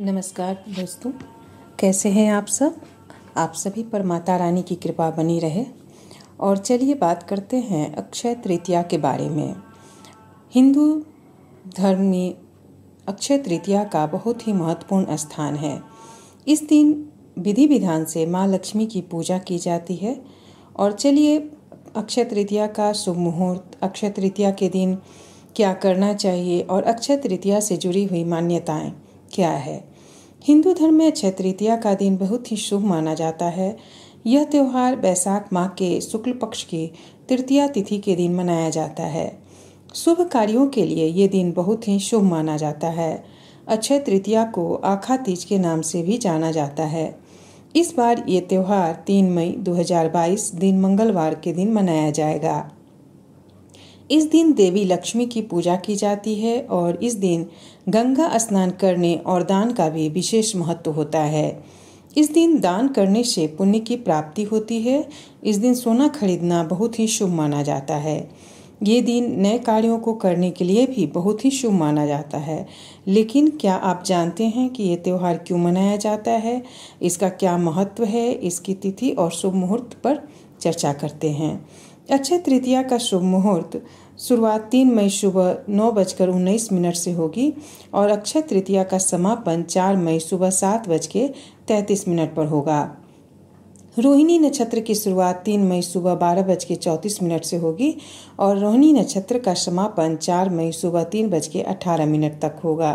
नमस्कार दोस्तों कैसे हैं आप सब आप सभी पर माता रानी की कृपा बनी रहे और चलिए बात करते हैं अक्षय तृतीया के बारे में हिंदू धर्म में अक्षय तृतीया का बहुत ही महत्वपूर्ण स्थान है इस दिन विधि विधान से माँ लक्ष्मी की पूजा की जाती है और चलिए अक्षय तृतीया का शुभ मुहूर्त अक्षय तृतीया के दिन क्या करना चाहिए और अक्षय तृतीया से जुड़ी हुई मान्यताएं क्या है हिंदू धर्म में अक्षय तृतीया का दिन बहुत ही शुभ माना जाता है यह त्यौहार बैसाख माह के शुक्ल पक्ष की तृतीया तिथि के दिन मनाया जाता है शुभ कार्यों के लिए ये दिन बहुत ही शुभ माना जाता है अक्षय तृतीया को आखा तीज के नाम से भी जाना जाता है इस बार ये त्यौहार 3 मई 2022 दिन मंगलवार के दिन मनाया जाएगा इस दिन देवी लक्ष्मी की पूजा की जाती है और इस दिन गंगा स्नान करने और दान का भी विशेष महत्व होता है इस दिन दान करने से पुण्य की प्राप्ति होती है इस दिन सोना खरीदना बहुत ही शुभ माना जाता है ये दिन नए कार्यों को करने के लिए भी बहुत ही शुभ माना जाता है लेकिन क्या आप जानते हैं कि ये त्यौहार क्यों मनाया जाता है इसका क्या महत्व है इसकी तिथि और शुभ मुहूर्त पर चर्चा करते हैं अक्षय तृतीया का शुभ मुहूर्त शुरुआत तीन मई सुबह नौ बजकर उन्नीस मिनट से होगी और अक्षय तृतीया का समापन चार मई सुबह सात बज के तैंतीस मिनट पर होगा रोहिणी नक्षत्र की शुरुआत तीन मई सुबह बारह बज के चौंतीस मिनट से होगी और रोहिणी नक्षत्र का समापन चार मई सुबह तीन बज के अठारह मिनट तक होगा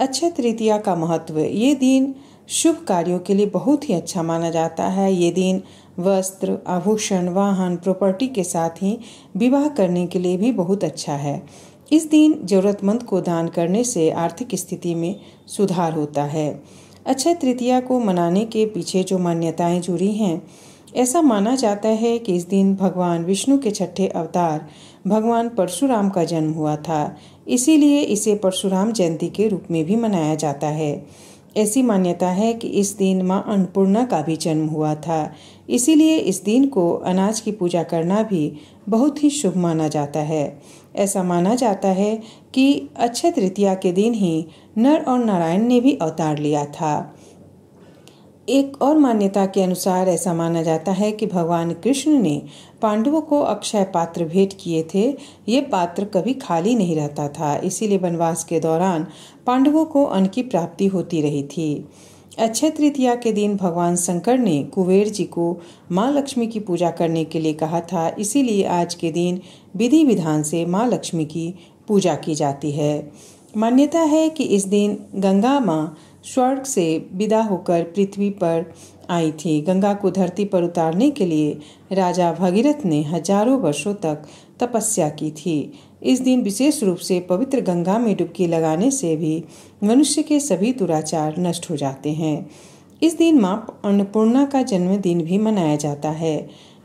अक्षय तृतीया का महत्व ये दिन शुभ कार्यों के लिए बहुत ही अच्छा माना जाता है ये दिन वस्त्र आभूषण वाहन प्रॉपर्टी के साथ ही विवाह करने के लिए भी बहुत अच्छा है इस दिन ज़रूरतमंद को दान करने से आर्थिक स्थिति में सुधार होता है अक्षय अच्छा तृतीया को मनाने के पीछे जो मान्यताएं जुड़ी हैं ऐसा माना जाता है कि इस दिन भगवान विष्णु के छठे अवतार भगवान परशुराम का जन्म हुआ था इसीलिए इसे परशुराम जयंती के रूप में भी मनाया जाता है ऐसी मान्यता है कि इस दिन माँ अन्नपूर्णा का भी जन्म हुआ था इसीलिए इस दिन को अनाज की पूजा करना भी बहुत ही शुभ माना जाता है ऐसा माना जाता है कि अक्षय तृतीया के दिन ही नर और नारायण ने भी अवतार लिया था एक और मान्यता के अनुसार ऐसा माना जाता है कि भगवान कृष्ण ने पांडवों को अक्षय पात्र भेंट किए थे ये पात्र कभी खाली नहीं रहता था इसीलिए वनवास के दौरान पांडवों को अन्न की प्राप्ति होती रही थी अक्षय तृतीया के दिन भगवान शंकर ने कुबेर जी को माँ लक्ष्मी की पूजा करने के लिए कहा था इसीलिए आज के दिन विधि विधान से माँ लक्ष्मी की पूजा की जाती है मान्यता है कि इस दिन गंगा माँ स्वर्ग से विदा होकर पृथ्वी पर आई थी गंगा को धरती पर उतारने के लिए राजा भगीरथ ने हजारों वर्षों तक तपस्या की थी इस दिन विशेष रूप से पवित्र गंगा में डुबकी लगाने से भी मनुष्य के सभी दुराचार नष्ट हो जाते हैं इस दिन माँ अन्नपूर्णा का जन्मदिन भी मनाया जाता है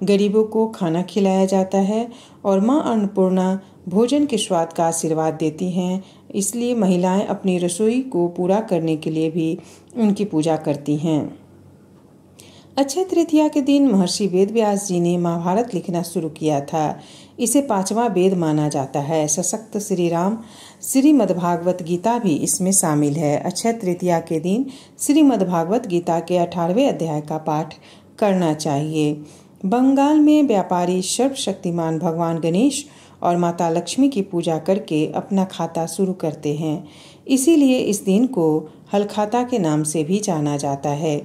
गरीबों को खाना खिलाया जाता है और माँ अन्नपूर्णा भोजन के स्वाद का आशीर्वाद देती हैं इसलिए महिलाएं अपनी रसोई को पूरा करने के लिए भी उनकी पूजा करती हैं अक्षय तृतीया के दिन महर्षि वेद व्यास जी ने महाभारत लिखना शुरू किया था इसे पांचवा वेद माना जाता है सशक्त श्री राम श्रीमदभागवत गीता भी इसमें शामिल है अक्षय तृतीया के दिन श्रीमदभागवत गीता के अठारहवें अध्याय का पाठ करना चाहिए बंगाल में व्यापारी सर्वशक्तिमान भगवान गणेश और माता लक्ष्मी की पूजा करके अपना खाता शुरू करते हैं इसीलिए इस दिन को हलखाता के नाम से भी जाना जाता है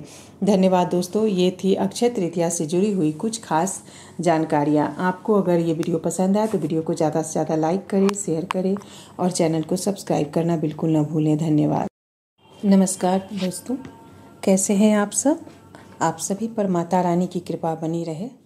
धन्यवाद दोस्तों ये थी अक्षय तृतीया से जुड़ी हुई कुछ खास जानकारियाँ आपको अगर ये वीडियो पसंद आए तो वीडियो को ज़्यादा से ज़्यादा लाइक करें शेयर करें और चैनल को सब्सक्राइब करना बिल्कुल ना भूलें धन्यवाद नमस्कार दोस्तों कैसे हैं आप सब आप सभी पर माता रानी की कृपा बनी रहे